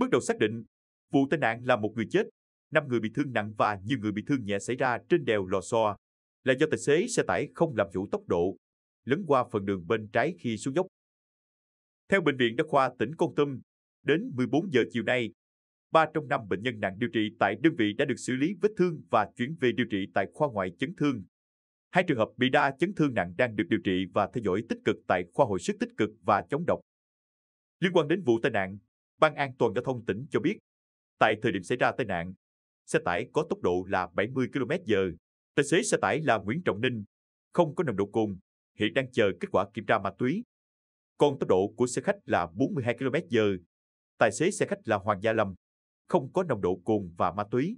Bước đầu xác định, vụ tai nạn là một người chết, 5 người bị thương nặng và nhiều người bị thương nhẹ xảy ra trên đèo Lò Xo là do tài xế xe tải không làm chủ tốc độ, lấn qua phần đường bên trái khi xuống dốc. Theo Bệnh viện Đa khoa tỉnh Kon Tum, đến 14 giờ chiều nay, 3 trong 5 bệnh nhân nặng điều trị tại đơn vị đã được xử lý vết thương và chuyển về điều trị tại khoa ngoại chấn thương. Hai trường hợp bị đa chấn thương nặng đang được điều trị và theo dõi tích cực tại khoa hồi sức tích cực và chống độc. Liên quan đến vụ tai nạn, Ban an toàn giao thông tỉnh cho biết, tại thời điểm xảy ra tai nạn, xe tải có tốc độ là 70 km/h. Tài xế xe tải là Nguyễn Trọng Ninh, không có nồng độ cồn, hiện đang chờ kết quả kiểm tra ma túy. Còn tốc độ của xe khách là 42 km/h. Tài xế xe khách là Hoàng Gia Lâm, không có nồng độ cồn và ma túy.